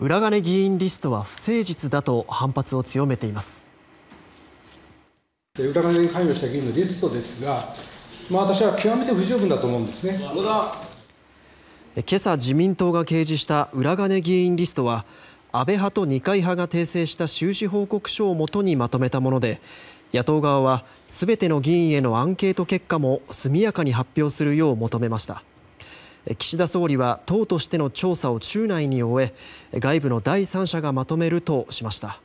裏金議員リストは不誠実だと反発を強めています裏金に関与した議員のリストですが、まあ、私は極めて不十分だと思うんですね今朝自民党が掲示した裏金議員リストは安倍派と二階派が訂正した収支報告書をもとにまとめたもので野党側はすべての議員へのアンケート結果も速やかに発表するよう求めました。岸田総理は党としての調査を中内に終え外部の第三者がまとめるとしました。